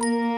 you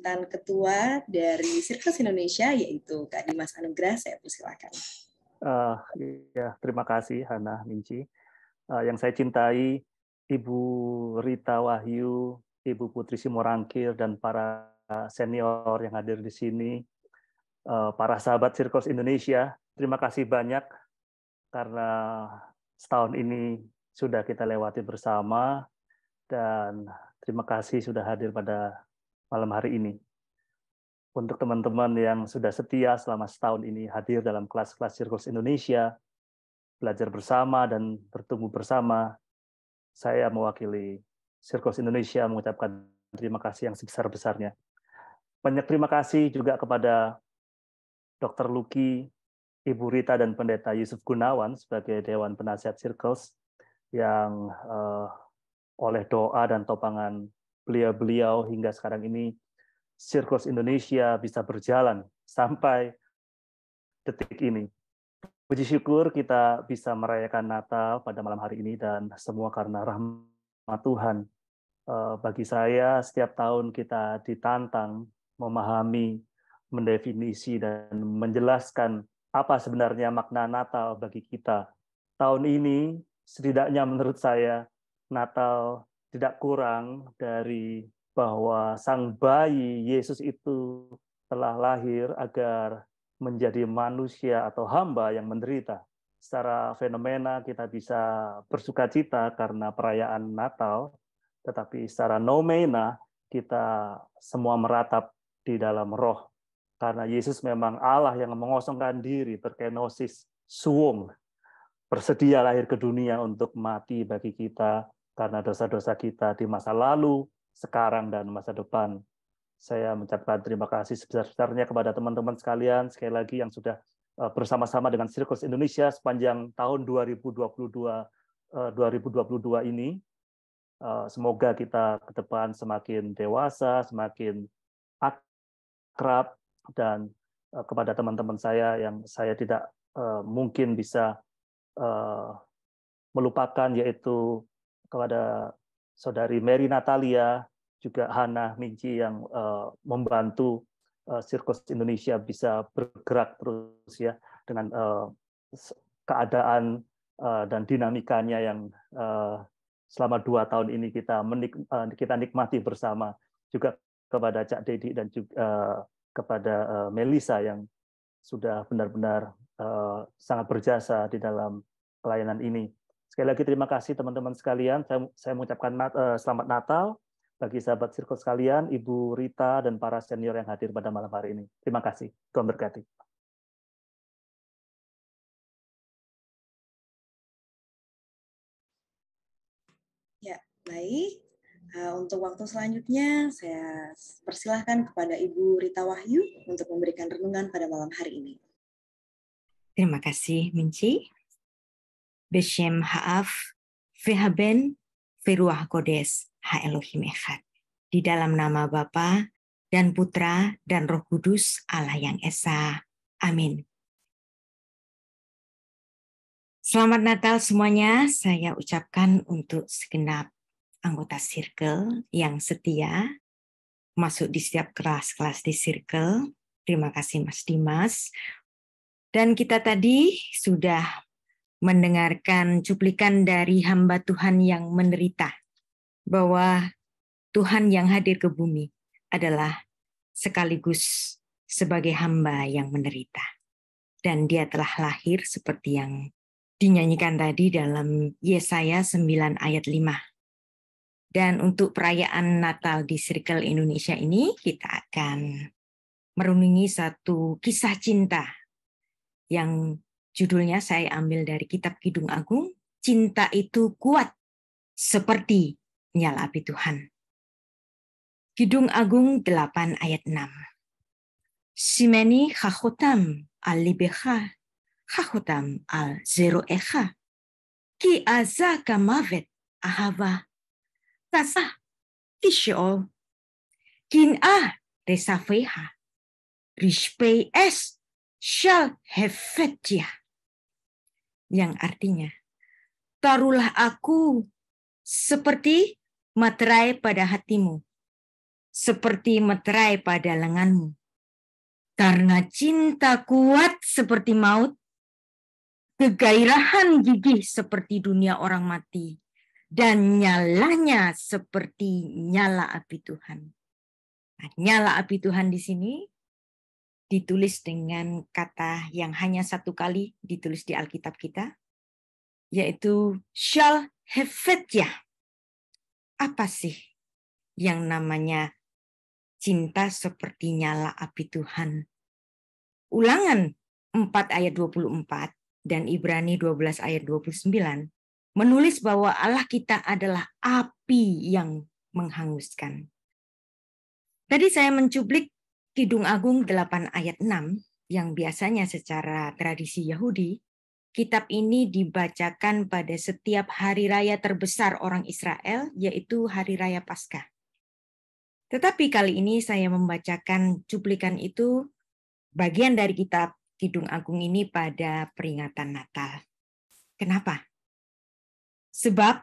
mantan ketua dari Sirkus Indonesia yaitu Kak Dimas Anugrah. Saya persilakan. Uh, ya, terima kasih Hana Minci. Uh, yang saya cintai Ibu Rita Wahyu, Ibu Putri Simorangkir dan para senior yang hadir di sini, uh, para sahabat Sirkus Indonesia. Terima kasih banyak karena setahun ini sudah kita lewati bersama dan terima kasih sudah hadir pada malam hari ini. Untuk teman-teman yang sudah setia selama setahun ini hadir dalam kelas-kelas Circles Indonesia, belajar bersama dan bertumbuh bersama, saya mewakili Circles Indonesia mengucapkan terima kasih yang sebesar-besarnya. Banyak terima kasih juga kepada Dr. Luki, Ibu Rita, dan Pendeta Yusuf Gunawan sebagai Dewan Penasihat Circles yang eh, oleh doa dan topangan beliau-beliau hingga sekarang ini Sirkus Indonesia bisa berjalan sampai detik ini. Puji syukur kita bisa merayakan Natal pada malam hari ini dan semua karena rahmat Tuhan. Eh, bagi saya, setiap tahun kita ditantang memahami, mendefinisi, dan menjelaskan apa sebenarnya makna Natal bagi kita. Tahun ini, setidaknya menurut saya, Natal tidak kurang dari bahwa sang bayi Yesus itu telah lahir agar menjadi manusia atau hamba yang menderita. Secara fenomena kita bisa bersuka cita karena perayaan Natal, tetapi secara nomena kita semua meratap di dalam roh. Karena Yesus memang Allah yang mengosongkan diri, berkenosis, suung, bersedia lahir ke dunia untuk mati bagi kita karena dosa-dosa kita di masa lalu, sekarang, dan masa depan. Saya mengucapkan terima kasih sebesar-besarnya kepada teman-teman sekalian, sekali lagi yang sudah eh, bersama-sama dengan Sirkus Indonesia sepanjang tahun 2022 2022 eh, ini. Eh, semoga kita ke depan semakin dewasa, semakin akrab, dan kepada teman-teman saya yang saya tidak mungkin bisa melupakan, yaitu kepada saudari Mary Natalia, juga Hana Minji yang uh, membantu uh, sirkus Indonesia bisa bergerak terus ya dengan uh, keadaan uh, dan dinamikanya yang uh, selama dua tahun ini kita menik uh, kita nikmati bersama juga kepada Cak Dedi dan juga uh, kepada uh, Melisa yang sudah benar-benar uh, sangat berjasa di dalam pelayanan ini. Sekali lagi terima kasih teman-teman sekalian. Saya, saya mengucapkan uh, selamat Natal bagi sahabat sirkus sekalian, Ibu Rita dan para senior yang hadir pada malam hari ini. Terima kasih. Tuhan berkati. Ya, baik. Eh, untuk waktu selanjutnya, saya persilahkan kepada Ibu Rita Wahyu untuk memberikan renungan pada malam hari ini. Terima kasih, Minci. בשם האב והבן ורוח ha האלוהים אחד. Di dalam nama Bapa dan Putra dan Roh Kudus Allah yang Esa. Amin. Selamat Natal semuanya. Saya ucapkan untuk segenap anggota Circle yang setia masuk di setiap kelas-kelas di Circle. Terima kasih Mas Dimas. Dan kita tadi sudah mendengarkan cuplikan dari hamba Tuhan yang menderita bahwa Tuhan yang hadir ke bumi adalah sekaligus sebagai hamba yang menderita. Dan dia telah lahir seperti yang dinyanyikan tadi dalam Yesaya 9 ayat 5. Dan untuk perayaan Natal di Circle Indonesia ini, kita akan merundingi satu kisah cinta yang Judulnya saya ambil dari Kitab Kidung Agung, Cinta itu kuat seperti nyala api Tuhan. Kidung Agung 8 ayat 6. Simeni khachotam al-libecha, al al-zeroecha, ki azaka mavet ahava, kasah kisho kin a resafeha, rishpei es shal hefetia yang artinya taruhlah aku seperti materai pada hatimu, seperti materai pada lenganmu. Karena cinta kuat seperti maut, kegairahan gigih seperti dunia orang mati, dan nyalanya seperti nyala api Tuhan. Nah, nyala api Tuhan di sini ditulis dengan kata yang hanya satu kali ditulis di Alkitab kita, yaitu shall hefetya. Apa sih yang namanya cinta seperti nyala api Tuhan? Ulangan 4 ayat 24 dan Ibrani 12 ayat 29 menulis bahwa Allah kita adalah api yang menghanguskan. Tadi saya mencublik Kidung Agung 8 ayat 6 yang biasanya secara tradisi Yahudi, kitab ini dibacakan pada setiap hari raya terbesar orang Israel, yaitu hari raya Paskah. Tetapi kali ini saya membacakan cuplikan itu bagian dari kitab Kidung Agung ini pada peringatan Natal. Kenapa? Sebab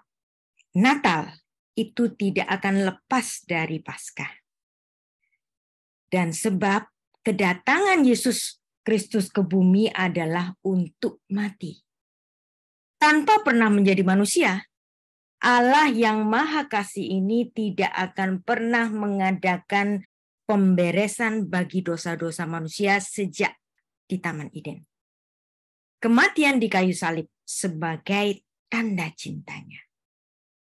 Natal itu tidak akan lepas dari Paskah. Dan sebab kedatangan Yesus Kristus ke bumi adalah untuk mati. Tanpa pernah menjadi manusia, Allah yang Maha Kasih ini tidak akan pernah mengadakan pemberesan bagi dosa-dosa manusia sejak di Taman Eden. Kematian di kayu salib sebagai tanda cintanya,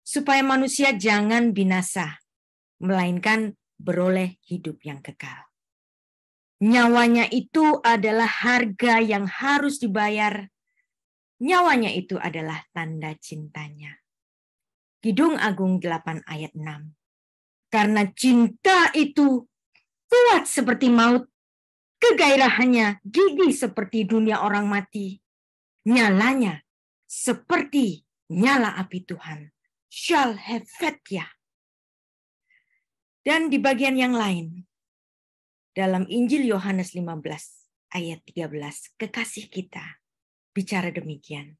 supaya manusia jangan binasa, melainkan beroleh hidup yang kekal. Nyawanya itu adalah harga yang harus dibayar. Nyawanya itu adalah tanda cintanya. Kidung Agung 8 ayat 6. Karena cinta itu kuat seperti maut, kegairahannya gigih seperti dunia orang mati, nyalanya seperti nyala api Tuhan. Shall have Yeah dan di bagian yang lain dalam Injil Yohanes 15 ayat 13 kekasih kita bicara demikian.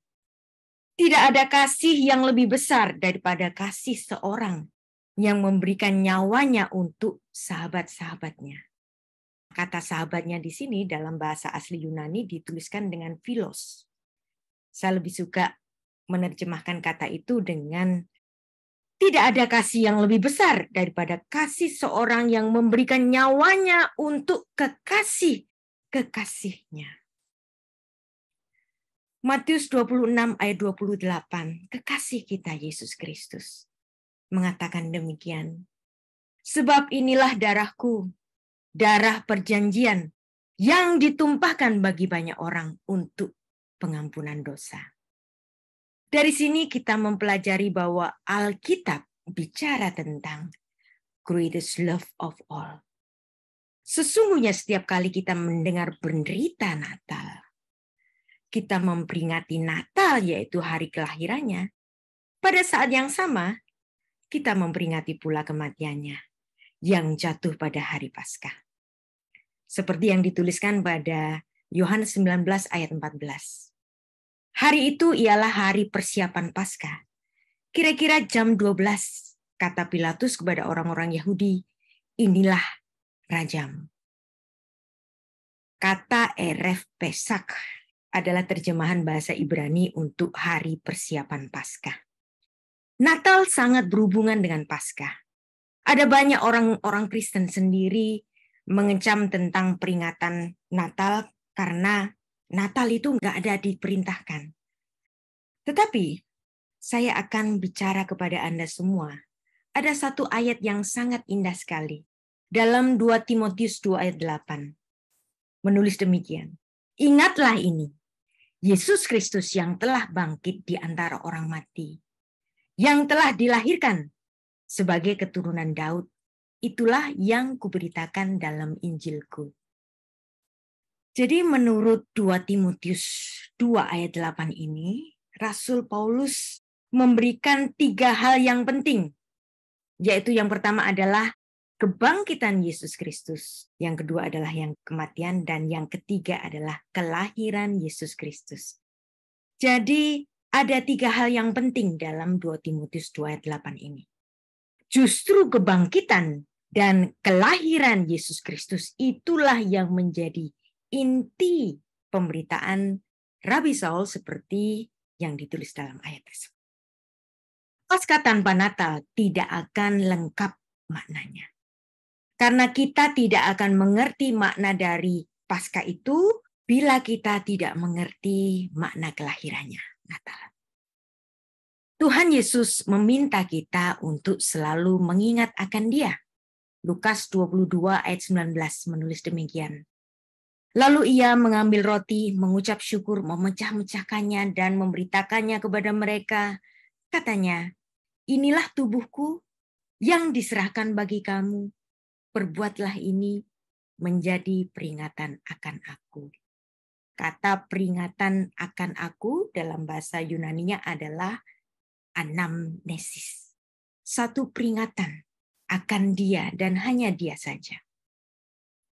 Tidak ada kasih yang lebih besar daripada kasih seorang yang memberikan nyawanya untuk sahabat-sahabatnya. Kata sahabatnya di sini dalam bahasa asli Yunani dituliskan dengan philos. Saya lebih suka menerjemahkan kata itu dengan tidak ada kasih yang lebih besar daripada kasih seorang yang memberikan nyawanya untuk kekasih kekasihnya. Matius 26 ayat 28, kekasih kita Yesus Kristus mengatakan demikian. Sebab inilah darahku, darah perjanjian yang ditumpahkan bagi banyak orang untuk pengampunan dosa. Dari sini kita mempelajari bahwa Alkitab bicara tentang greatest love of all. Sesungguhnya setiap kali kita mendengar penderita Natal, kita memperingati Natal yaitu hari kelahirannya. Pada saat yang sama, kita memperingati pula kematiannya yang jatuh pada hari Paskah. Seperti yang dituliskan pada Yohanes 19 ayat 14. Hari itu ialah hari persiapan Paskah. Kira-kira jam 12, kata Pilatus kepada orang-orang Yahudi, inilah rajam. Kata Erev Pesak adalah terjemahan bahasa Ibrani untuk hari persiapan Paskah. Natal sangat berhubungan dengan Paskah. Ada banyak orang-orang Kristen sendiri mengecam tentang peringatan Natal karena Natal itu nggak ada diperintahkan. Tetapi saya akan bicara kepada Anda semua. Ada satu ayat yang sangat indah sekali. Dalam 2 Timotius 2 ayat 8. Menulis demikian. Ingatlah ini. Yesus Kristus yang telah bangkit di antara orang mati. Yang telah dilahirkan sebagai keturunan Daud. Itulah yang kuberitakan dalam Injilku. Jadi menurut 2 Timotius 2 ayat 8 ini, Rasul Paulus memberikan tiga hal yang penting. Yaitu yang pertama adalah kebangkitan Yesus Kristus, yang kedua adalah yang kematian, dan yang ketiga adalah kelahiran Yesus Kristus. Jadi ada tiga hal yang penting dalam 2 Timotius 2 ayat 8 ini. Justru kebangkitan dan kelahiran Yesus Kristus itulah yang menjadi inti pemberitaan Rabi Saul seperti yang ditulis dalam ayat tersebut. Pasca tanpa Natal tidak akan lengkap maknanya. Karena kita tidak akan mengerti makna dari pasca itu bila kita tidak mengerti makna kelahirannya Natal. Tuhan Yesus meminta kita untuk selalu mengingat akan dia. Lukas 22 ayat 19 menulis demikian. Lalu ia mengambil roti, mengucap syukur, memecah-mecahkannya, dan memberitakannya kepada mereka. Katanya, inilah tubuhku yang diserahkan bagi kamu. Perbuatlah ini menjadi peringatan akan aku. Kata peringatan akan aku dalam bahasa Yunaninya adalah anamnesis. Satu peringatan akan dia dan hanya dia saja.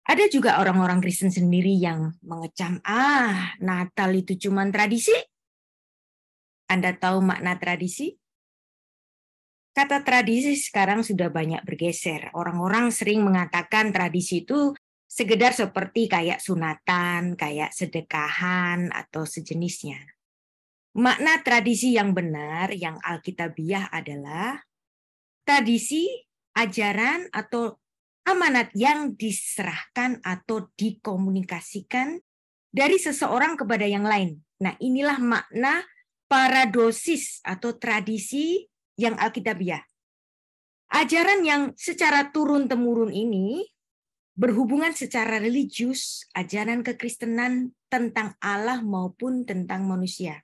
Ada juga orang-orang Kristen sendiri yang mengecam, ah Natal itu cuma tradisi. Anda tahu makna tradisi? Kata tradisi sekarang sudah banyak bergeser. Orang-orang sering mengatakan tradisi itu segedar seperti kayak sunatan, kayak sedekahan, atau sejenisnya. Makna tradisi yang benar, yang alkitabiah adalah tradisi, ajaran, atau amanat yang diserahkan atau dikomunikasikan dari seseorang kepada yang lain. Nah, inilah makna paradosis atau tradisi yang alkitabiah. Ajaran yang secara turun-temurun ini berhubungan secara religius, ajaran kekristenan tentang Allah maupun tentang manusia.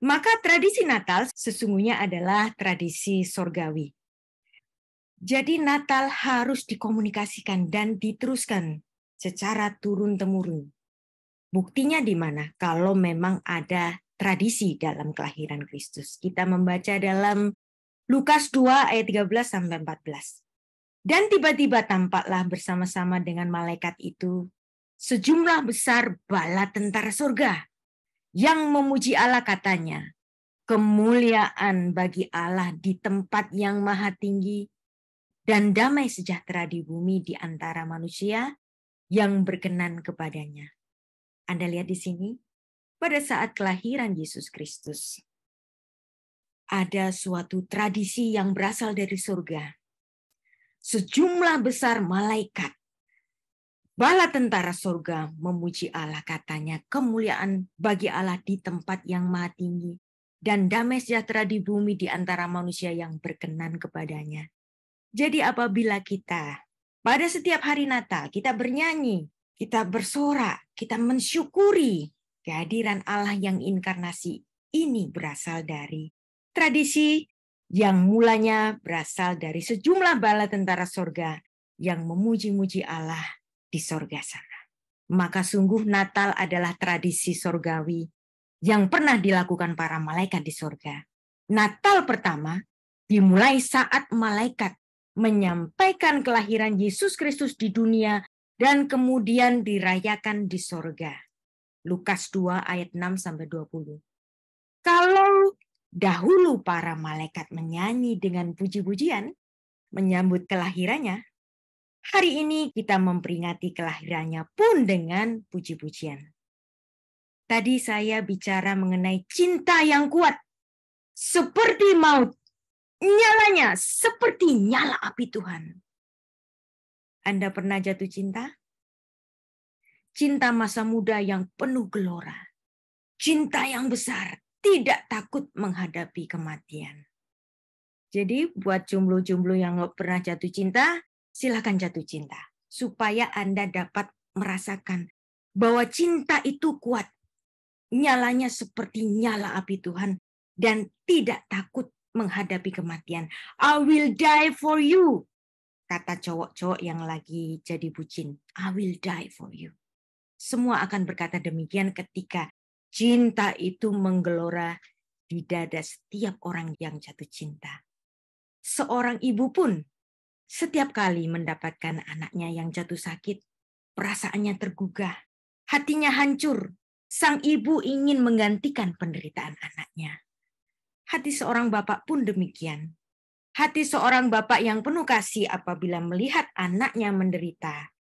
Maka tradisi Natal sesungguhnya adalah tradisi sorgawi. Jadi Natal harus dikomunikasikan dan diteruskan secara turun-temurun. Buktinya di mana? Kalau memang ada tradisi dalam kelahiran Kristus. Kita membaca dalam Lukas 2 ayat 13 sampai 14. Dan tiba-tiba tampaklah bersama-sama dengan malaikat itu sejumlah besar bala tentara surga yang memuji Allah katanya, kemuliaan bagi Allah di tempat yang maha tinggi dan damai sejahtera di bumi di antara manusia yang berkenan kepadanya. Anda lihat di sini, pada saat kelahiran Yesus Kristus, ada suatu tradisi yang berasal dari surga. Sejumlah besar malaikat, bala tentara surga memuji Allah katanya, kemuliaan bagi Allah di tempat yang maha tinggi, dan damai sejahtera di bumi di antara manusia yang berkenan kepadanya. Jadi apabila kita pada setiap hari Natal kita bernyanyi, kita bersorak, kita mensyukuri kehadiran Allah yang inkarnasi ini berasal dari tradisi yang mulanya berasal dari sejumlah bala tentara sorga yang memuji-muji Allah di sorga sana. Maka sungguh Natal adalah tradisi sorgawi yang pernah dilakukan para malaikat di sorga. Natal pertama dimulai saat malaikat menyampaikan kelahiran Yesus Kristus di dunia dan kemudian dirayakan di sorga. Lukas 2 ayat 6 sampai 20. Kalau dahulu para malaikat menyanyi dengan puji-pujian menyambut kelahirannya, hari ini kita memperingati kelahirannya pun dengan puji-pujian. Tadi saya bicara mengenai cinta yang kuat seperti maut Nyalanya seperti nyala api Tuhan. Anda pernah jatuh cinta? Cinta masa muda yang penuh gelora. Cinta yang besar, tidak takut menghadapi kematian. Jadi buat jomblo-jomblo yang pernah jatuh cinta, silakan jatuh cinta. Supaya Anda dapat merasakan bahwa cinta itu kuat. Nyalanya seperti nyala api Tuhan dan tidak takut menghadapi kematian. I will die for you. Kata cowok-cowok yang lagi jadi bucin. I will die for you. Semua akan berkata demikian ketika cinta itu menggelora di dada setiap orang yang jatuh cinta. Seorang ibu pun setiap kali mendapatkan anaknya yang jatuh sakit, perasaannya tergugah, hatinya hancur. Sang ibu ingin menggantikan penderitaan anaknya. Hati seorang bapak pun demikian. Hati seorang bapak yang penuh kasih apabila melihat anaknya menderita.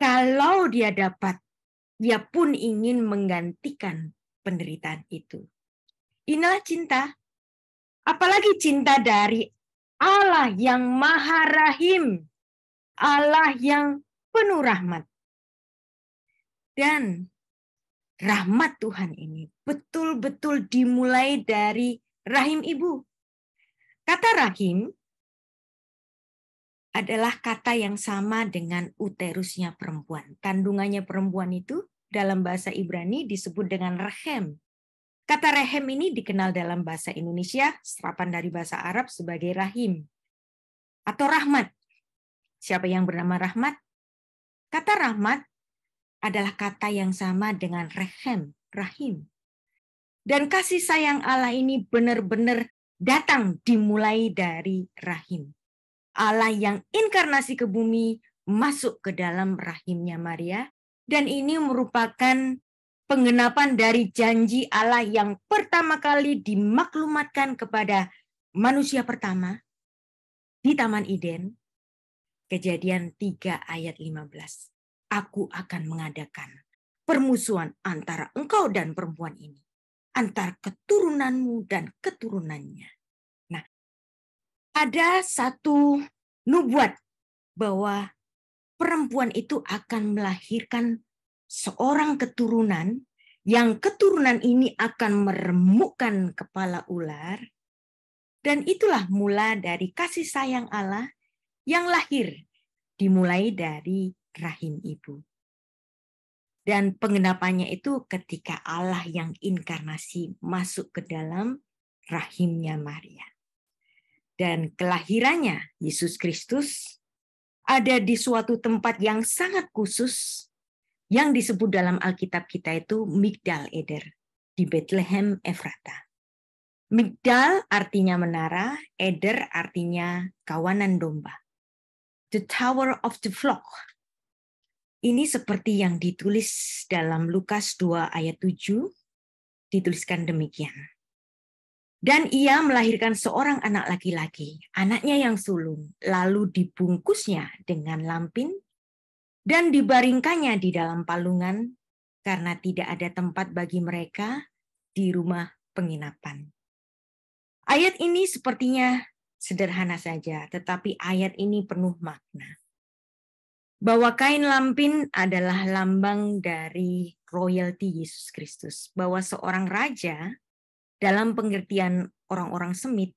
Kalau dia dapat, dia pun ingin menggantikan penderitaan itu. Inilah cinta. Apalagi cinta dari Allah yang maha rahim. Allah yang penuh rahmat. Dan rahmat Tuhan ini betul-betul dimulai dari rahim ibu. Kata rahim adalah kata yang sama dengan uterusnya perempuan. Kandungannya perempuan itu dalam bahasa Ibrani disebut dengan rehem. Kata rehem ini dikenal dalam bahasa Indonesia, serapan dari bahasa Arab sebagai rahim atau rahmat. Siapa yang bernama rahmat? Kata rahmat adalah kata yang sama dengan rehem, rahim. Dan kasih sayang Allah ini benar-benar datang dimulai dari rahim. Allah yang inkarnasi ke bumi masuk ke dalam rahimnya Maria. Dan ini merupakan penggenapan dari janji Allah yang pertama kali dimaklumatkan kepada manusia pertama di Taman Eden. Kejadian 3 ayat 15. Aku akan mengadakan permusuhan antara engkau dan perempuan ini. Antar keturunanmu dan keturunannya. Nah, ada satu nubuat bahwa perempuan itu akan melahirkan seorang keturunan yang keturunan ini akan meremukkan kepala ular dan itulah mula dari kasih sayang Allah yang lahir dimulai dari rahim ibu. Dan penggenapannya itu ketika Allah yang inkarnasi masuk ke dalam rahimnya Maria. Dan kelahirannya Yesus Kristus ada di suatu tempat yang sangat khusus yang disebut dalam Alkitab kita itu Migdal Eder di Bethlehem Efrata. Migdal artinya menara, Eder artinya kawanan domba. The Tower of the Flock ini seperti yang ditulis dalam Lukas 2 ayat 7, dituliskan demikian. Dan ia melahirkan seorang anak laki-laki, anaknya yang sulung, lalu dibungkusnya dengan lampin dan dibaringkannya di dalam palungan karena tidak ada tempat bagi mereka di rumah penginapan. Ayat ini sepertinya sederhana saja, tetapi ayat ini penuh makna bahwa kain lampin adalah lambang dari royalti Yesus Kristus, bahwa seorang raja dalam pengertian orang-orang Semit,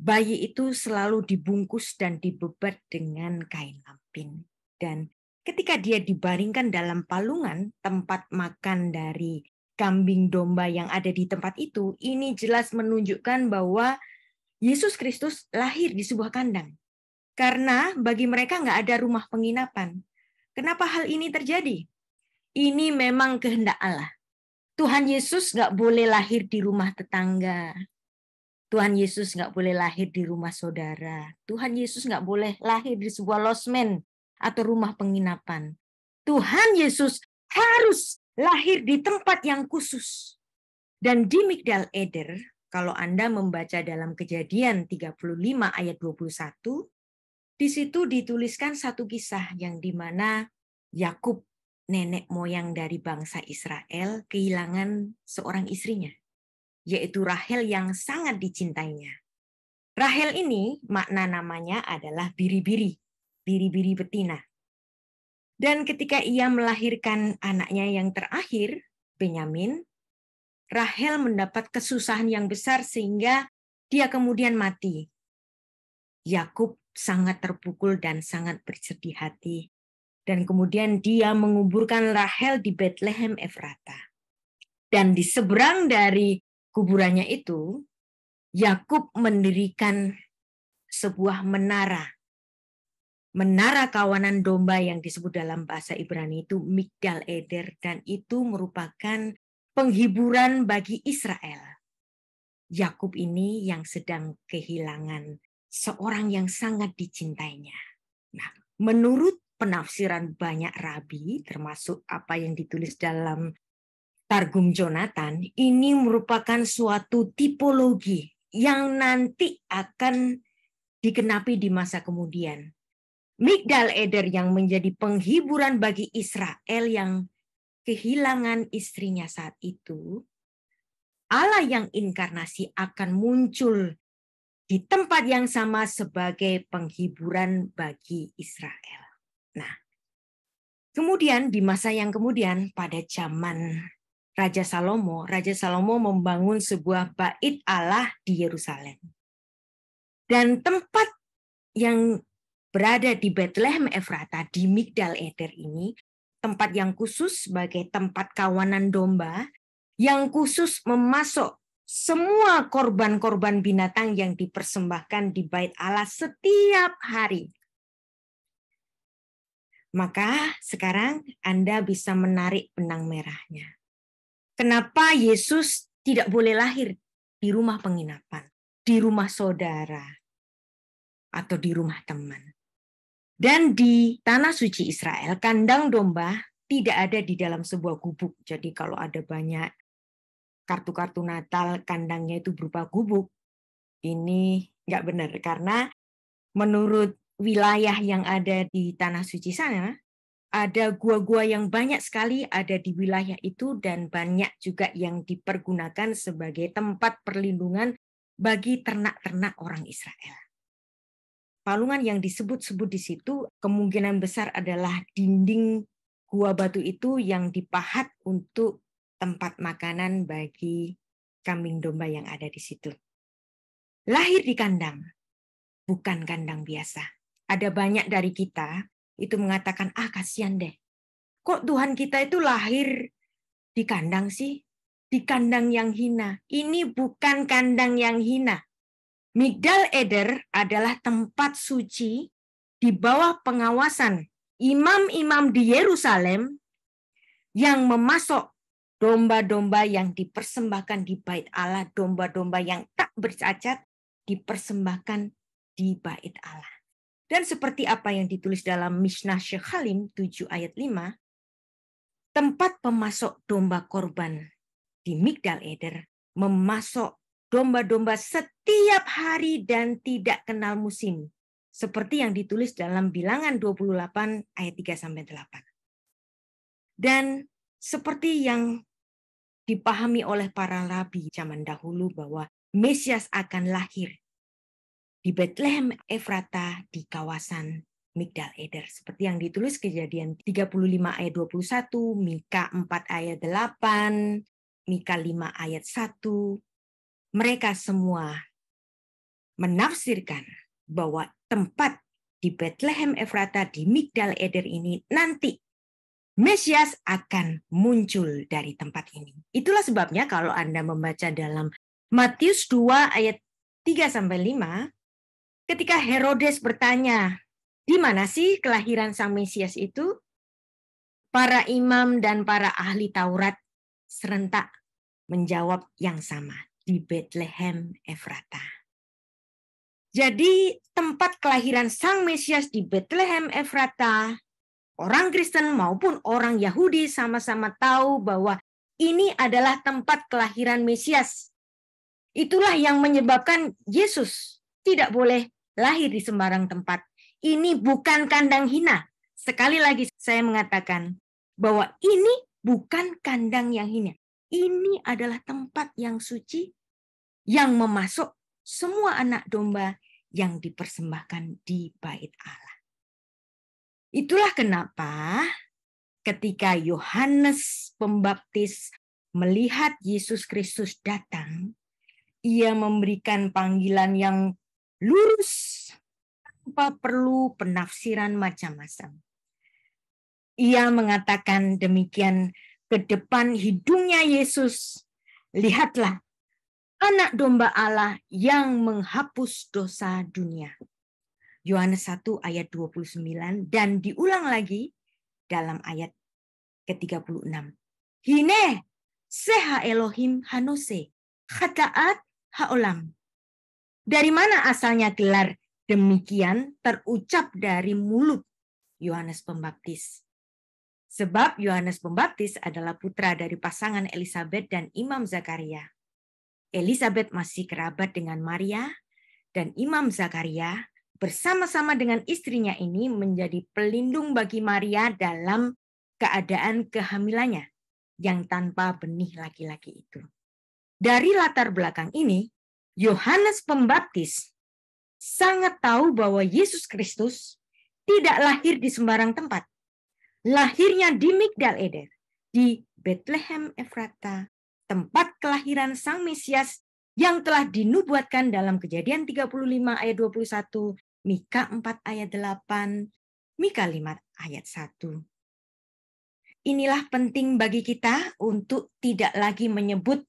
bayi itu selalu dibungkus dan dibebat dengan kain lampin. Dan ketika dia dibaringkan dalam palungan tempat makan dari kambing domba yang ada di tempat itu, ini jelas menunjukkan bahwa Yesus Kristus lahir di sebuah kandang. Karena bagi mereka nggak ada rumah penginapan. Kenapa hal ini terjadi? Ini memang kehendak Allah. Tuhan Yesus nggak boleh lahir di rumah tetangga. Tuhan Yesus nggak boleh lahir di rumah saudara. Tuhan Yesus nggak boleh lahir di sebuah losmen atau rumah penginapan. Tuhan Yesus harus lahir di tempat yang khusus. Dan di Migdal Eder, kalau Anda membaca dalam kejadian 35 ayat 21, di situ dituliskan satu kisah yang mana Yakub nenek moyang dari bangsa Israel kehilangan seorang istrinya, yaitu Rahel yang sangat dicintainya. Rahel ini makna namanya adalah biri-biri, biri-biri betina. Dan ketika ia melahirkan anaknya yang terakhir, Benyamin, Rahel mendapat kesusahan yang besar sehingga dia kemudian mati. Yakub sangat terpukul dan sangat bersedih hati. Dan kemudian dia menguburkan Rahel di Bethlehem Efrata. Dan di seberang dari kuburannya itu, Yakub mendirikan sebuah menara. Menara kawanan domba yang disebut dalam bahasa Ibrani itu Migdal Eder dan itu merupakan penghiburan bagi Israel. Yakub ini yang sedang kehilangan seorang yang sangat dicintainya. Nah, menurut penafsiran banyak rabi, termasuk apa yang ditulis dalam Targum Jonathan, ini merupakan suatu tipologi yang nanti akan dikenapi di masa kemudian. Migdal Eder yang menjadi penghiburan bagi Israel yang kehilangan istrinya saat itu, Allah yang inkarnasi akan muncul di tempat yang sama sebagai penghiburan bagi Israel. Nah, kemudian di masa yang kemudian pada zaman Raja Salomo, Raja Salomo membangun sebuah bait Allah di Yerusalem. Dan tempat yang berada di Bethlehem Efrata di Migdal Eter ini, tempat yang khusus sebagai tempat kawanan domba yang khusus memasok semua korban-korban binatang yang dipersembahkan di bait Allah setiap hari. Maka sekarang Anda bisa menarik benang merahnya. Kenapa Yesus tidak boleh lahir di rumah penginapan, di rumah saudara, atau di rumah teman? Dan di tanah suci Israel, kandang domba tidak ada di dalam sebuah gubuk. Jadi kalau ada banyak kartu-kartu Natal kandangnya itu berupa gubuk. Ini nggak benar karena menurut wilayah yang ada di tanah suci sana ada gua-gua yang banyak sekali ada di wilayah itu dan banyak juga yang dipergunakan sebagai tempat perlindungan bagi ternak-ternak orang Israel. Palungan yang disebut-sebut di situ kemungkinan besar adalah dinding gua batu itu yang dipahat untuk tempat makanan bagi kambing domba yang ada di situ. Lahir di kandang, bukan kandang biasa. Ada banyak dari kita itu mengatakan, ah kasihan deh. Kok Tuhan kita itu lahir di kandang sih? Di kandang yang hina. Ini bukan kandang yang hina. Migdal Eder adalah tempat suci di bawah pengawasan imam-imam di Yerusalem yang memasok domba-domba yang dipersembahkan di bait Allah, domba-domba yang tak bercacat dipersembahkan di bait Allah. Dan seperti apa yang ditulis dalam Mishnah Shekhalim 7 ayat 5, tempat pemasok domba korban di Migdal Eder memasok domba-domba setiap hari dan tidak kenal musim. Seperti yang ditulis dalam bilangan 28 ayat 3 8. Dan seperti yang dipahami oleh para rabi zaman dahulu bahwa Mesias akan lahir di Bethlehem Efrata di kawasan Migdal Eder. Seperti yang ditulis kejadian 35 ayat 21, Mika 4 ayat 8, Mika 5 ayat 1. Mereka semua menafsirkan bahwa tempat di Bethlehem Efrata di Migdal Eder ini nanti Mesias akan muncul dari tempat ini. Itulah sebabnya kalau Anda membaca dalam Matius 2 ayat 3 sampai 5, ketika Herodes bertanya, di mana sih kelahiran Sang Mesias itu? Para imam dan para ahli Taurat serentak menjawab yang sama, di Bethlehem Efrata. Jadi tempat kelahiran Sang Mesias di Bethlehem Efrata orang Kristen maupun orang Yahudi sama-sama tahu bahwa ini adalah tempat kelahiran Mesias. Itulah yang menyebabkan Yesus tidak boleh lahir di sembarang tempat. Ini bukan kandang hina. Sekali lagi saya mengatakan bahwa ini bukan kandang yang hina. Ini adalah tempat yang suci yang memasuk semua anak domba yang dipersembahkan di bait Allah. Itulah kenapa ketika Yohanes Pembaptis melihat Yesus Kristus datang, ia memberikan panggilan yang lurus tanpa perlu penafsiran macam-macam. Ia mengatakan demikian ke depan hidungnya Yesus, "Lihatlah anak domba Allah yang menghapus dosa dunia." Yohanes 1 ayat 29 dan diulang lagi dalam ayat ke-36. Hine seha Elohim hanose khataat haolam. Dari mana asalnya gelar demikian terucap dari mulut Yohanes Pembaptis. Sebab Yohanes Pembaptis adalah putra dari pasangan Elizabeth dan Imam Zakaria. Elizabeth masih kerabat dengan Maria dan Imam Zakaria bersama-sama dengan istrinya ini menjadi pelindung bagi Maria dalam keadaan kehamilannya yang tanpa benih laki-laki itu. Dari latar belakang ini, Yohanes Pembaptis sangat tahu bahwa Yesus Kristus tidak lahir di sembarang tempat. Lahirnya di Migdal Eder, di Bethlehem Efrata, tempat kelahiran Sang Mesias yang telah dinubuatkan dalam kejadian 35 ayat 21 Mika 4 ayat 8, Mika 5 ayat 1. Inilah penting bagi kita untuk tidak lagi menyebut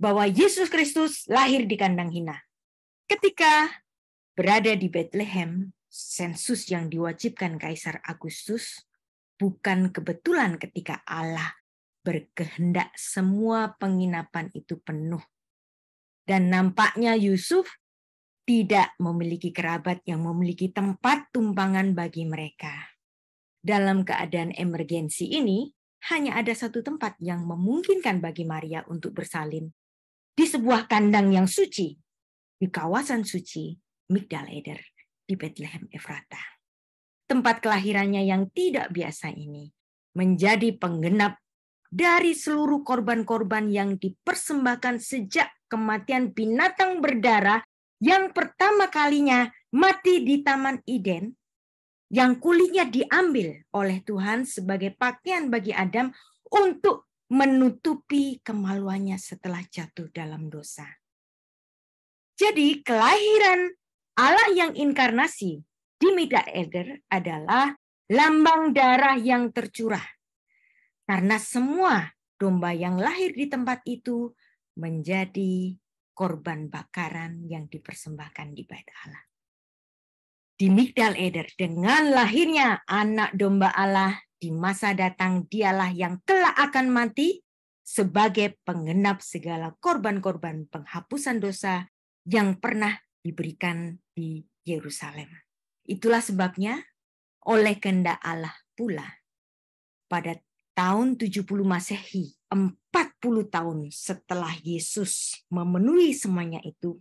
bahwa Yesus Kristus lahir di kandang hina. Ketika berada di Bethlehem, sensus yang diwajibkan Kaisar Agustus bukan kebetulan ketika Allah berkehendak semua penginapan itu penuh. Dan nampaknya Yusuf tidak memiliki kerabat yang memiliki tempat tumpangan bagi mereka. Dalam keadaan emergensi ini, hanya ada satu tempat yang memungkinkan bagi Maria untuk bersalin di sebuah kandang yang suci di kawasan suci Migdal Eder di Bethlehem Efrata. Tempat kelahirannya yang tidak biasa ini menjadi penggenap dari seluruh korban-korban yang dipersembahkan sejak kematian binatang berdarah yang pertama kalinya mati di Taman Eden, yang kulitnya diambil oleh Tuhan sebagai pakaian bagi Adam untuk menutupi kemaluannya setelah jatuh dalam dosa. Jadi kelahiran Allah yang inkarnasi di Mida Eder adalah lambang darah yang tercurah. Karena semua domba yang lahir di tempat itu menjadi korban bakaran yang dipersembahkan di bait Allah. Di Migdal Eder, dengan lahirnya anak domba Allah, di masa datang dialah yang telah akan mati sebagai pengenap segala korban-korban penghapusan dosa yang pernah diberikan di Yerusalem. Itulah sebabnya oleh kehendak Allah pula pada tahun 70 Masehi, 40 tahun setelah Yesus memenuhi semuanya itu,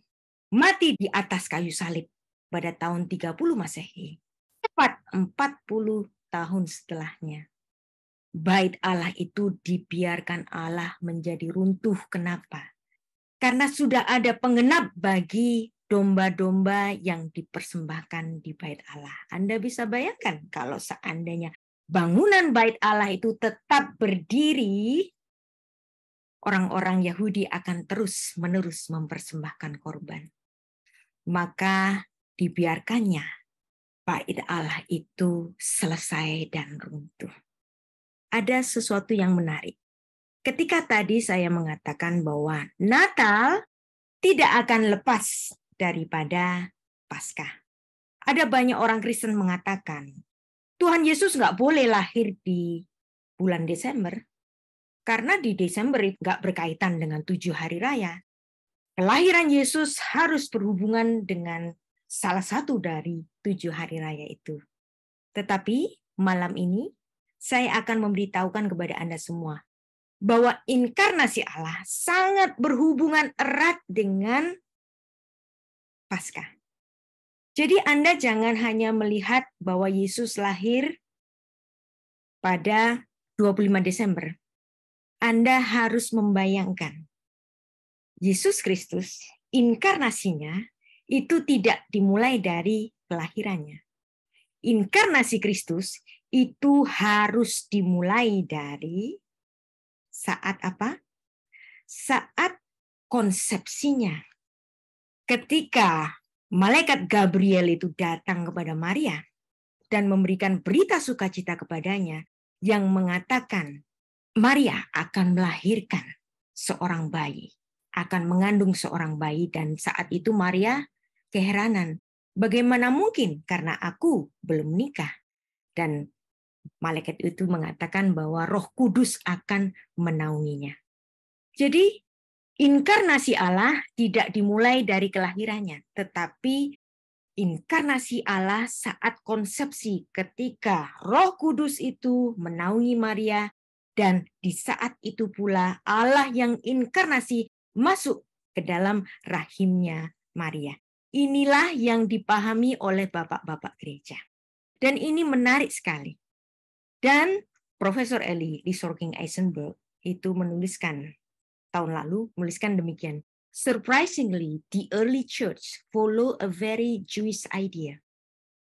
mati di atas kayu salib pada tahun 30 Masehi. Tepat 40 tahun setelahnya. Bait Allah itu dibiarkan Allah menjadi runtuh. Kenapa? Karena sudah ada pengenap bagi domba-domba yang dipersembahkan di bait Allah. Anda bisa bayangkan kalau seandainya bangunan bait Allah itu tetap berdiri, orang-orang Yahudi akan terus-menerus mempersembahkan korban. Maka dibiarkannya bait Allah itu selesai dan runtuh. Ada sesuatu yang menarik. Ketika tadi saya mengatakan bahwa Natal tidak akan lepas daripada Paskah. Ada banyak orang Kristen mengatakan Tuhan Yesus nggak boleh lahir di bulan Desember. Karena di Desember nggak berkaitan dengan tujuh hari raya. Kelahiran Yesus harus berhubungan dengan salah satu dari tujuh hari raya itu. Tetapi malam ini saya akan memberitahukan kepada Anda semua bahwa inkarnasi Allah sangat berhubungan erat dengan Paskah. Jadi Anda jangan hanya melihat bahwa Yesus lahir pada 25 Desember. Anda harus membayangkan Yesus Kristus inkarnasinya itu tidak dimulai dari kelahirannya. Inkarnasi Kristus itu harus dimulai dari saat apa? Saat konsepsinya. Ketika malaikat Gabriel itu datang kepada Maria dan memberikan berita sukacita kepadanya yang mengatakan Maria akan melahirkan seorang bayi, akan mengandung seorang bayi dan saat itu Maria keheranan, bagaimana mungkin karena aku belum nikah? Dan malaikat itu mengatakan bahwa Roh Kudus akan menaunginya. Jadi inkarnasi Allah tidak dimulai dari kelahirannya, tetapi inkarnasi Allah saat konsepsi ketika Roh Kudus itu menaungi Maria dan di saat itu pula Allah yang inkarnasi masuk ke dalam rahimnya Maria. Inilah yang dipahami oleh bapak-bapak gereja. Dan ini menarik sekali. Dan Profesor Eli di Sorking Eisenberg itu menuliskan tahun lalu menuliskan demikian. Surprisingly, the early church follow a very Jewish idea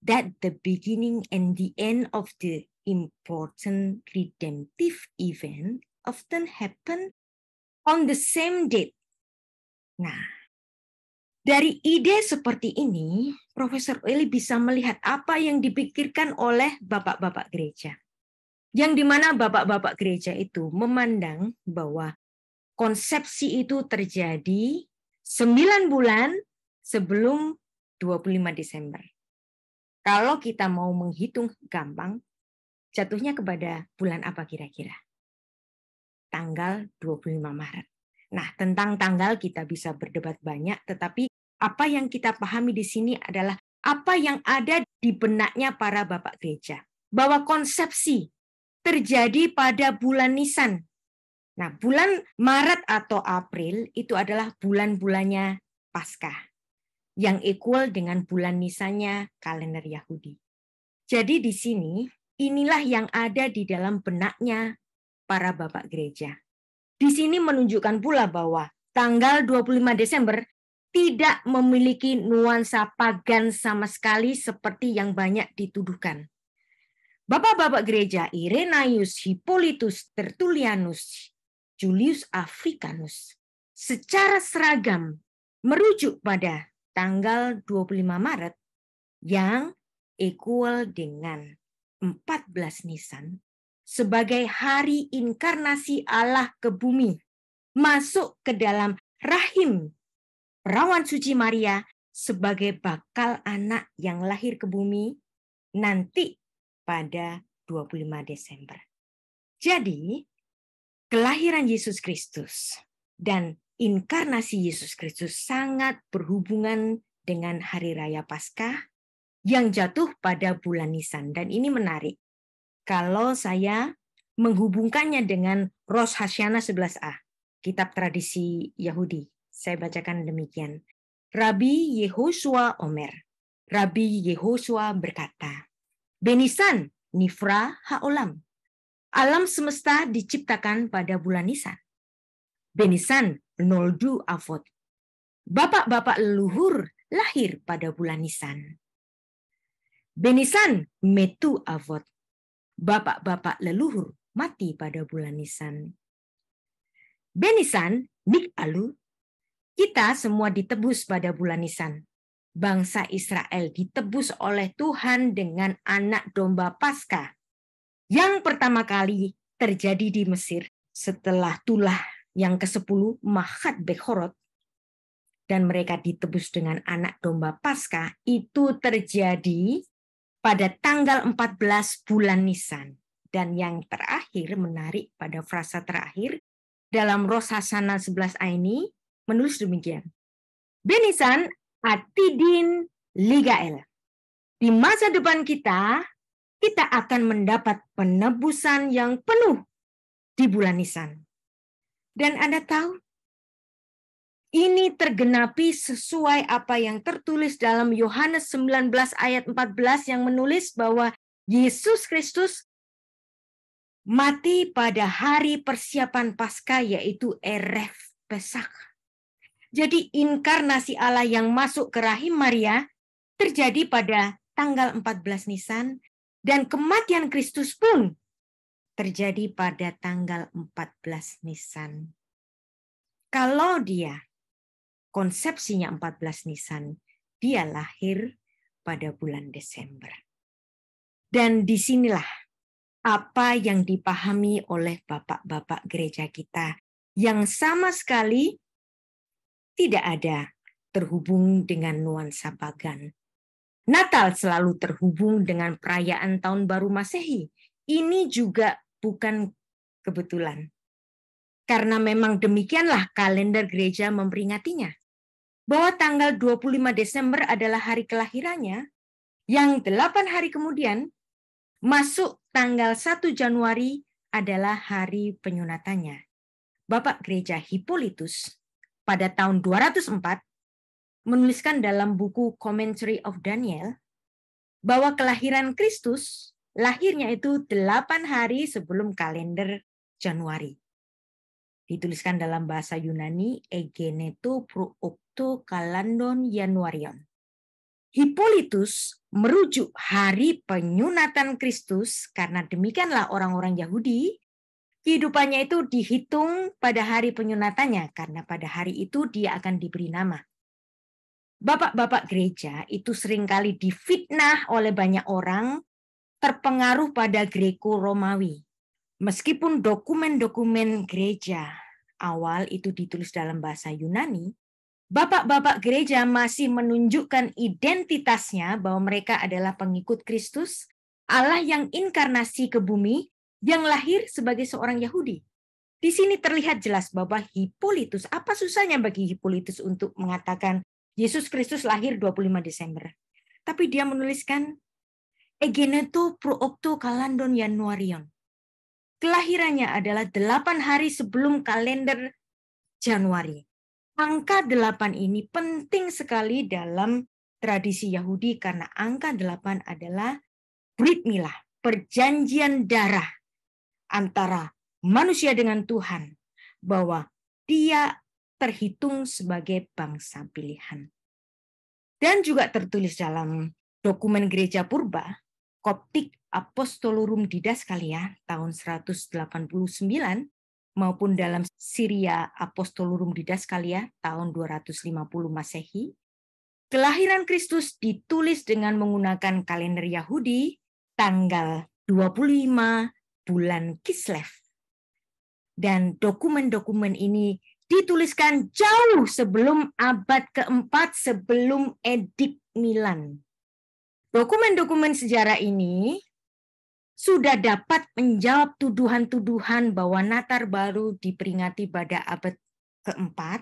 that the beginning and the end of the important redemptive event often happen on the same date. Nah, dari ide seperti ini, Profesor Eli bisa melihat apa yang dipikirkan oleh bapak-bapak gereja. Yang dimana bapak-bapak gereja itu memandang bahwa konsepsi itu terjadi 9 bulan sebelum 25 Desember. Kalau kita mau menghitung gampang, jatuhnya kepada bulan apa kira-kira? Tanggal 25 Maret. Nah, tentang tanggal kita bisa berdebat banyak, tetapi apa yang kita pahami di sini adalah apa yang ada di benaknya para bapak gereja. Bahwa konsepsi terjadi pada bulan Nisan Nah, bulan Maret atau April itu adalah bulan-bulannya Paskah yang equal dengan bulan Nisanya kalender Yahudi. Jadi di sini inilah yang ada di dalam benaknya para bapak gereja. Di sini menunjukkan pula bahwa tanggal 25 Desember tidak memiliki nuansa pagan sama sekali seperti yang banyak dituduhkan. Bapak-bapak gereja Irenaeus, Hippolytus, Tertullianus, Julius Africanus secara seragam merujuk pada tanggal 25 Maret yang equal dengan 14 Nisan sebagai hari inkarnasi Allah ke bumi masuk ke dalam rahim perawan suci Maria sebagai bakal anak yang lahir ke bumi nanti pada 25 Desember. Jadi, kelahiran Yesus Kristus dan inkarnasi Yesus Kristus sangat berhubungan dengan hari raya Paskah yang jatuh pada bulan Nisan dan ini menarik. Kalau saya menghubungkannya dengan Ros Hashanah 11a, kitab tradisi Yahudi. Saya bacakan demikian. Rabi Yehoshua Omer. Rabi Yehoshua berkata, Benisan nifra haolam Alam semesta diciptakan pada bulan Nisan. Benisan Noldu Avot. Bapak-bapak leluhur lahir pada bulan Nisan. Benisan Metu Avot. Bapak-bapak leluhur mati pada bulan Nisan. Benisan Nik Alu. Kita semua ditebus pada bulan Nisan. Bangsa Israel ditebus oleh Tuhan dengan anak domba Paskah yang pertama kali terjadi di Mesir setelah tulah yang ke-10 Mahat Bekhorot dan mereka ditebus dengan anak domba Pasca itu terjadi pada tanggal 14 bulan Nisan. Dan yang terakhir menarik pada frasa terakhir dalam Rosasana 11 ini menulis demikian. Benisan atidin ligael. Di masa depan kita kita akan mendapat penebusan yang penuh di bulan Nisan. Dan Anda tahu, ini tergenapi sesuai apa yang tertulis dalam Yohanes 19 ayat 14 yang menulis bahwa Yesus Kristus mati pada hari persiapan Paskah yaitu Erev Pesak. Jadi inkarnasi Allah yang masuk ke rahim Maria terjadi pada tanggal 14 Nisan dan kematian Kristus pun terjadi pada tanggal 14 Nisan. Kalau dia konsepsinya 14 Nisan, dia lahir pada bulan Desember. Dan disinilah apa yang dipahami oleh bapak-bapak gereja kita yang sama sekali tidak ada terhubung dengan nuansa pagan. Natal selalu terhubung dengan perayaan Tahun Baru Masehi. Ini juga bukan kebetulan. Karena memang demikianlah kalender gereja memperingatinya. Bahwa tanggal 25 Desember adalah hari kelahirannya, yang delapan hari kemudian masuk tanggal 1 Januari adalah hari penyunatannya. Bapak Gereja Hipolitus pada tahun 204 menuliskan dalam buku Commentary of Daniel bahwa kelahiran Kristus lahirnya itu delapan hari sebelum kalender Januari. Dituliskan dalam bahasa Yunani Egeneto Prookto kalandon Januarion. Hipolitus merujuk hari penyunatan Kristus karena demikianlah orang-orang Yahudi kehidupannya itu dihitung pada hari penyunatannya karena pada hari itu dia akan diberi nama bapak-bapak gereja itu seringkali difitnah oleh banyak orang terpengaruh pada Greko-Romawi. Meskipun dokumen-dokumen gereja awal itu ditulis dalam bahasa Yunani, bapak-bapak gereja masih menunjukkan identitasnya bahwa mereka adalah pengikut Kristus, Allah yang inkarnasi ke bumi, yang lahir sebagai seorang Yahudi. Di sini terlihat jelas bahwa Hipolitus, apa susahnya bagi Hipolitus untuk mengatakan Yesus Kristus lahir 25 Desember. Tapi dia menuliskan Egeneto pro octo kalandon Januarion. Kelahirannya adalah 8 hari sebelum kalender Januari. Angka 8 ini penting sekali dalam tradisi Yahudi karena angka 8 adalah Brit Milah, perjanjian darah antara manusia dengan Tuhan bahwa dia terhitung sebagai bangsa pilihan. Dan juga tertulis dalam dokumen gereja purba, Koptik Apostolorum didas Didaskalia tahun 189 maupun dalam Syria Apostolorum didas Didaskalia tahun 250 Masehi, kelahiran Kristus ditulis dengan menggunakan kalender Yahudi tanggal 25 bulan Kislev. Dan dokumen-dokumen ini dituliskan jauh sebelum abad keempat sebelum Edik Milan. Dokumen-dokumen sejarah ini sudah dapat menjawab tuduhan-tuduhan bahwa Natar baru diperingati pada abad keempat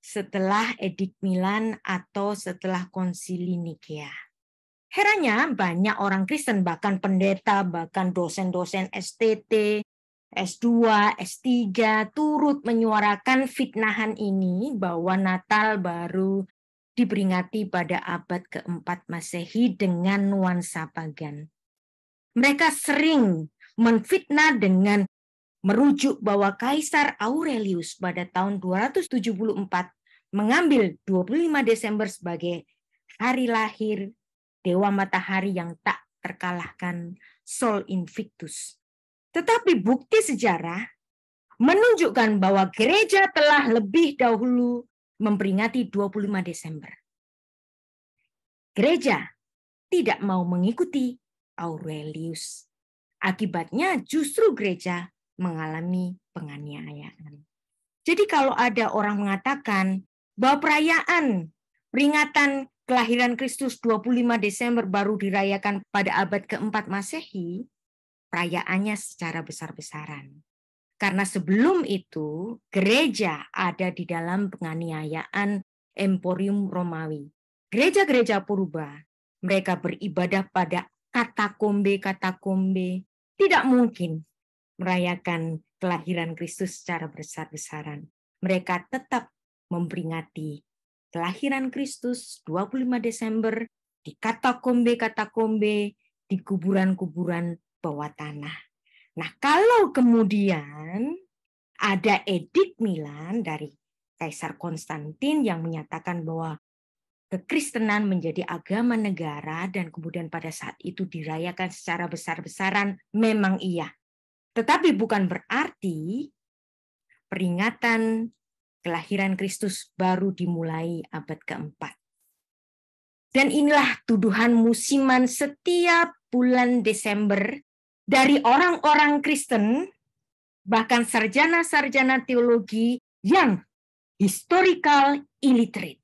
setelah Edik Milan atau setelah konsili Nikea. Herannya banyak orang Kristen, bahkan pendeta, bahkan dosen-dosen STT, S2, S3 turut menyuarakan fitnahan ini bahwa Natal baru diperingati pada abad keempat Masehi dengan nuansa pagan. Mereka sering menfitnah dengan merujuk bahwa Kaisar Aurelius pada tahun 274 mengambil 25 Desember sebagai hari lahir dewa matahari yang tak terkalahkan Sol Invictus. Tetapi bukti sejarah menunjukkan bahwa gereja telah lebih dahulu memperingati 25 Desember. Gereja tidak mau mengikuti Aurelius. Akibatnya justru gereja mengalami penganiayaan. Jadi kalau ada orang mengatakan bahwa perayaan peringatan kelahiran Kristus 25 Desember baru dirayakan pada abad keempat Masehi, perayaannya secara besar-besaran. Karena sebelum itu, gereja ada di dalam penganiayaan Emporium Romawi. Gereja-gereja purba, mereka beribadah pada katakombe-katakombe. Tidak mungkin merayakan kelahiran Kristus secara besar-besaran. Mereka tetap memperingati kelahiran Kristus 25 Desember di katakombe-katakombe, di kuburan-kuburan bawah tanah. Nah, kalau kemudian ada edik Milan dari Kaisar Konstantin yang menyatakan bahwa kekristenan menjadi agama negara dan kemudian pada saat itu dirayakan secara besar-besaran memang iya. Tetapi bukan berarti peringatan kelahiran Kristus baru dimulai abad keempat. Dan inilah tuduhan musiman setiap bulan Desember dari orang-orang Kristen, bahkan sarjana-sarjana teologi yang historical illiterate.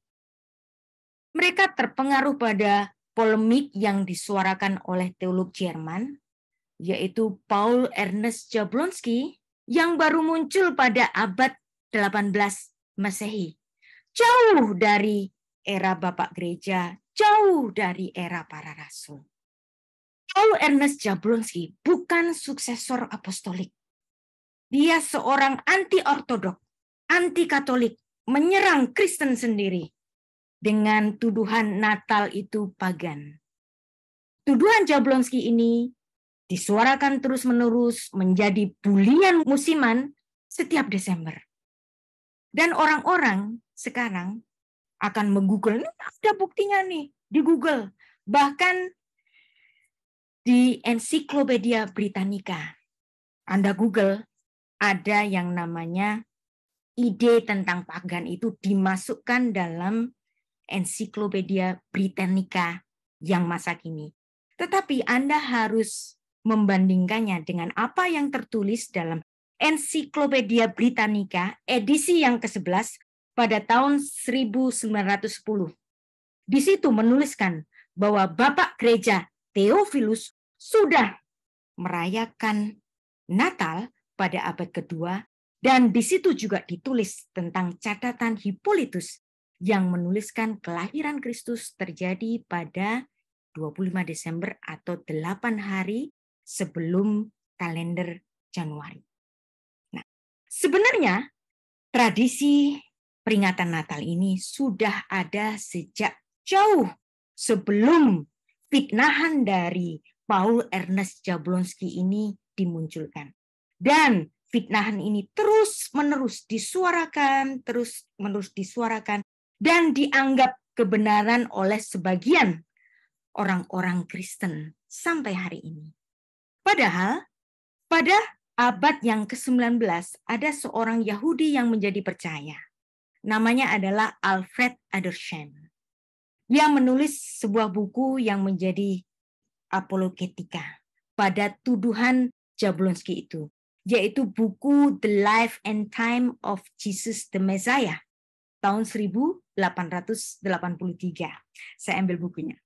Mereka terpengaruh pada polemik yang disuarakan oleh teolog Jerman, yaitu Paul Ernest Jablonski yang baru muncul pada abad 18 Masehi. Jauh dari era Bapak Gereja, jauh dari era para rasul. Paul Ernest Jablonski bukan suksesor apostolik. Dia seorang anti-ortodok, anti-katolik, menyerang Kristen sendiri dengan tuduhan Natal itu pagan. Tuduhan Jablonski ini disuarakan terus-menerus menjadi bulian musiman setiap Desember. Dan orang-orang sekarang akan menggoogle, ada buktinya nih di Google. Bahkan di ensiklopedia Britannica. Anda Google, ada yang namanya ide tentang pagan itu dimasukkan dalam ensiklopedia Britannica yang masa kini. Tetapi Anda harus membandingkannya dengan apa yang tertulis dalam Ensiklopedia Britannica edisi yang ke-11 pada tahun 1910. Di situ menuliskan bahwa Bapak Gereja Theophilus sudah merayakan Natal pada abad kedua dan di situ juga ditulis tentang catatan Hippolytus yang menuliskan kelahiran Kristus terjadi pada 25 Desember atau 8 hari sebelum kalender Januari. Nah, sebenarnya tradisi peringatan Natal ini sudah ada sejak jauh sebelum fitnahan dari Paul Ernest Jablonski ini dimunculkan. Dan fitnahan ini terus-menerus disuarakan, terus-menerus disuarakan, dan dianggap kebenaran oleh sebagian orang-orang Kristen sampai hari ini. Padahal, pada abad yang ke-19 ada seorang Yahudi yang menjadi percaya. Namanya adalah Alfred Adershem yang menulis sebuah buku yang menjadi apologetika pada tuduhan Jablonski itu, yaitu buku The Life and Time of Jesus the Messiah tahun 1883. Saya ambil bukunya.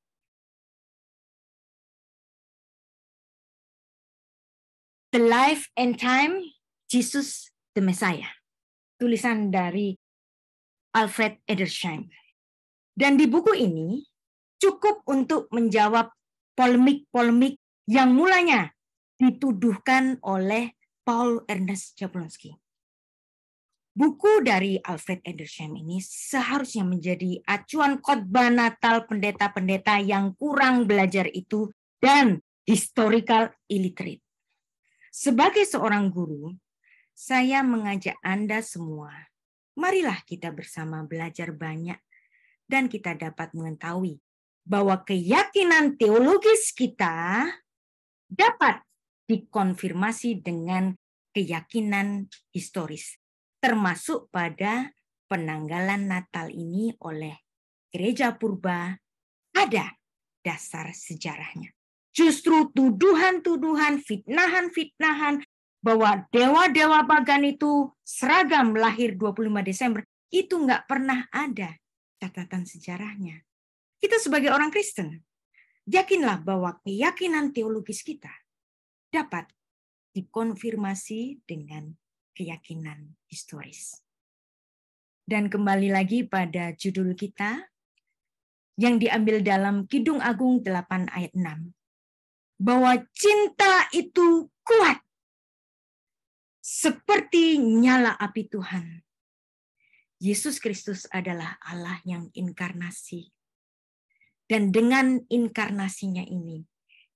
The Life and Time Jesus the Messiah. Tulisan dari Alfred Edersheim. Dan di buku ini cukup untuk menjawab polemik-polemik yang mulanya dituduhkan oleh Paul Ernest Jablonski. Buku dari Alfred Edersheim ini seharusnya menjadi acuan khotbah Natal pendeta-pendeta yang kurang belajar itu dan historical illiterate. Sebagai seorang guru, saya mengajak Anda semua, marilah kita bersama belajar banyak dan kita dapat mengetahui bahwa keyakinan teologis kita dapat dikonfirmasi dengan keyakinan historis, termasuk pada penanggalan Natal ini oleh gereja purba ada dasar sejarahnya. Justru tuduhan-tuduhan, fitnahan-fitnahan bahwa dewa-dewa pagan itu seragam lahir 25 Desember itu nggak pernah ada catatan sejarahnya. Kita sebagai orang Kristen, yakinlah bahwa keyakinan teologis kita dapat dikonfirmasi dengan keyakinan historis. Dan kembali lagi pada judul kita yang diambil dalam Kidung Agung 8 ayat 6 bahwa cinta itu kuat seperti nyala api Tuhan Yesus Kristus adalah Allah yang inkarnasi. Dan dengan inkarnasinya ini,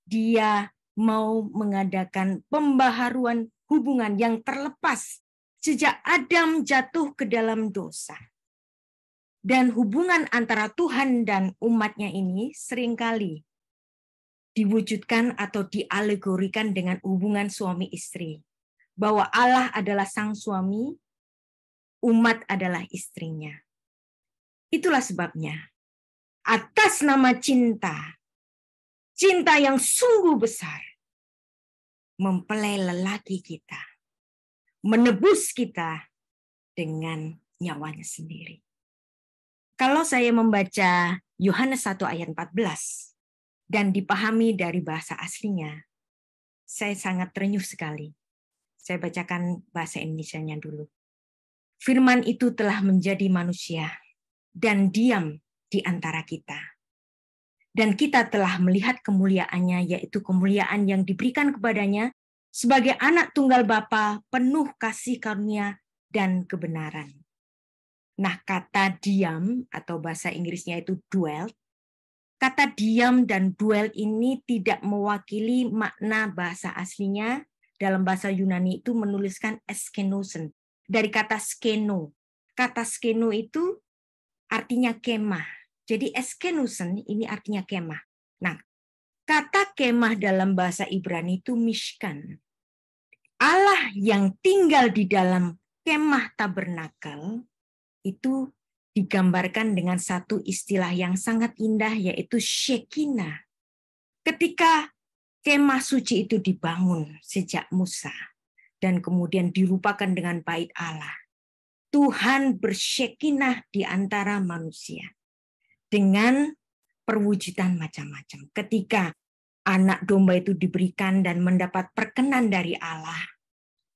dia mau mengadakan pembaharuan hubungan yang terlepas sejak Adam jatuh ke dalam dosa. Dan hubungan antara Tuhan dan umatnya ini seringkali diwujudkan atau dialegorikan dengan hubungan suami istri. Bahwa Allah adalah sang suami umat adalah istrinya. Itulah sebabnya atas nama cinta, cinta yang sungguh besar mempelai lelaki kita, menebus kita dengan nyawanya sendiri. Kalau saya membaca Yohanes 1 ayat 14 dan dipahami dari bahasa aslinya, saya sangat terenyuh sekali. Saya bacakan bahasa Indonesia-nya dulu firman itu telah menjadi manusia dan diam di antara kita. Dan kita telah melihat kemuliaannya, yaitu kemuliaan yang diberikan kepadanya sebagai anak tunggal Bapa penuh kasih karunia dan kebenaran. Nah, kata diam atau bahasa Inggrisnya itu dwell. Kata diam dan dwell ini tidak mewakili makna bahasa aslinya. Dalam bahasa Yunani itu menuliskan eskenosen, dari kata skeno. Kata skeno itu artinya kemah. Jadi eskenusen ini artinya kemah. Nah, kata kemah dalam bahasa Ibrani itu mishkan. Allah yang tinggal di dalam kemah tabernakel itu digambarkan dengan satu istilah yang sangat indah yaitu Shekinah. Ketika kemah suci itu dibangun sejak Musa, dan kemudian dirupakan dengan baik Allah. Tuhan bersyekinah di antara manusia dengan perwujudan macam-macam. Ketika anak domba itu diberikan dan mendapat perkenan dari Allah,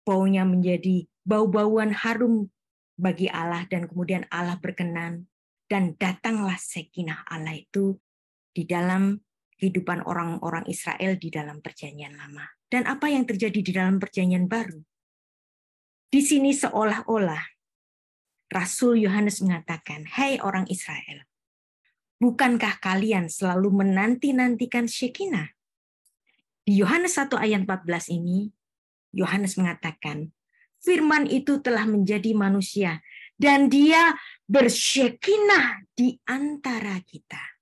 baunya menjadi bau-bauan harum bagi Allah dan kemudian Allah berkenan dan datanglah sekinah Allah itu di dalam kehidupan orang-orang Israel di dalam Perjanjian Lama. Dan apa yang terjadi di dalam Perjanjian Baru? Di sini seolah-olah Rasul Yohanes mengatakan, hei orang Israel, bukankah kalian selalu menanti-nantikan Shekinah?" Di Yohanes 1 ayat 14 ini, Yohanes mengatakan, "Firman itu telah menjadi manusia dan dia bersyekinah di antara kita."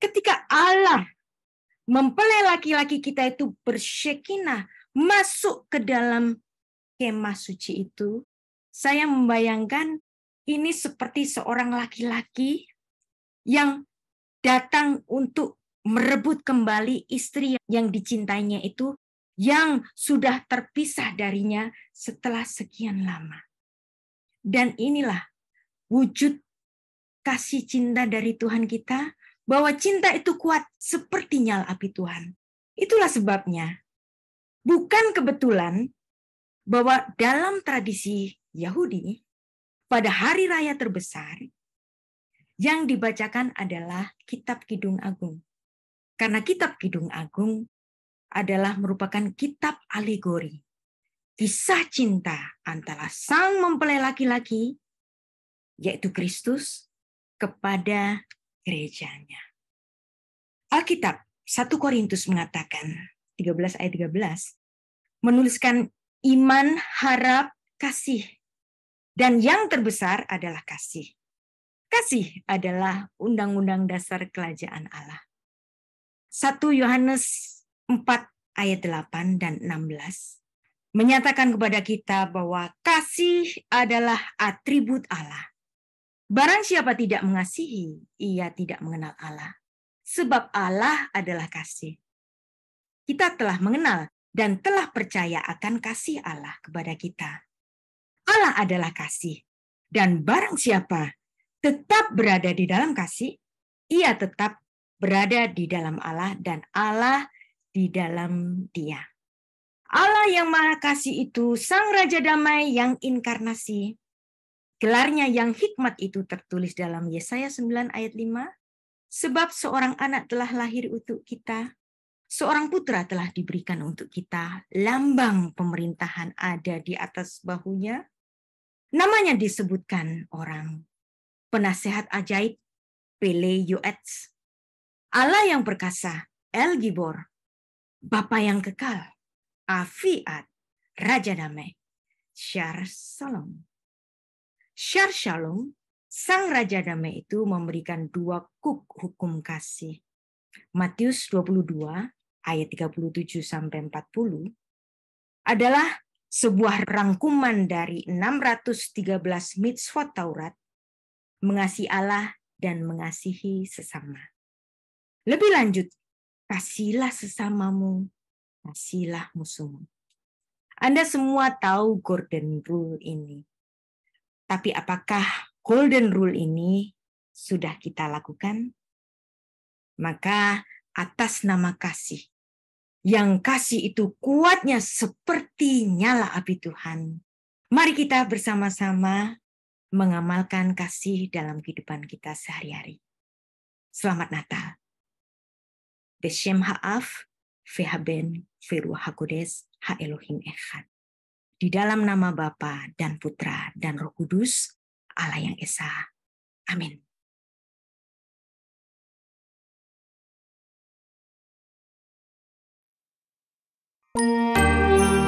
ketika Allah mempelai laki-laki kita itu bersekinah masuk ke dalam kemah suci itu, saya membayangkan ini seperti seorang laki-laki yang datang untuk merebut kembali istri yang dicintainya itu yang sudah terpisah darinya setelah sekian lama. Dan inilah wujud kasih cinta dari Tuhan kita bahwa cinta itu kuat seperti nyala api Tuhan. Itulah sebabnya. Bukan kebetulan bahwa dalam tradisi Yahudi, pada hari raya terbesar, yang dibacakan adalah Kitab Kidung Agung. Karena Kitab Kidung Agung adalah merupakan kitab alegori. Kisah cinta antara sang mempelai laki-laki, yaitu Kristus, kepada gerejanya. Alkitab 1 Korintus mengatakan 13 ayat 13 menuliskan iman, harap, kasih. Dan yang terbesar adalah kasih. Kasih adalah undang-undang dasar kerajaan Allah. 1 Yohanes 4 ayat 8 dan 16 menyatakan kepada kita bahwa kasih adalah atribut Allah. Barang siapa tidak mengasihi, ia tidak mengenal Allah. Sebab Allah adalah kasih. Kita telah mengenal dan telah percaya akan kasih Allah kepada kita. Allah adalah kasih. Dan barang siapa tetap berada di dalam kasih, ia tetap berada di dalam Allah dan Allah di dalam dia. Allah yang Maha Kasih itu Sang Raja Damai yang inkarnasi, Gelarnya yang hikmat itu tertulis dalam Yesaya 9 ayat 5. Sebab seorang anak telah lahir untuk kita, seorang putra telah diberikan untuk kita, lambang pemerintahan ada di atas bahunya, namanya disebutkan orang. Penasehat ajaib, Pele Yuetz, Allah yang perkasa, El Gibor. Bapa yang kekal, Afiat, Raja Damai. Syar Salom. Syar Shalom, sang Raja Damai itu memberikan dua kuk hukum kasih. Matius 22 ayat 37 sampai 40 adalah sebuah rangkuman dari 613 mitzvot Taurat mengasihi Allah dan mengasihi sesama. Lebih lanjut, kasihlah sesamamu, kasihlah musuhmu. Anda semua tahu Golden Rule ini tapi apakah golden rule ini sudah kita lakukan? Maka atas nama kasih, yang kasih itu kuatnya seperti nyala api Tuhan. Mari kita bersama-sama mengamalkan kasih dalam kehidupan kita sehari-hari. Selamat Natal. Beshem Ha'af, fehaben, Firu HaKodes, HaElohim Echad. Di dalam nama Bapa dan Putra dan Roh Kudus, Allah yang Esa. Amin. you.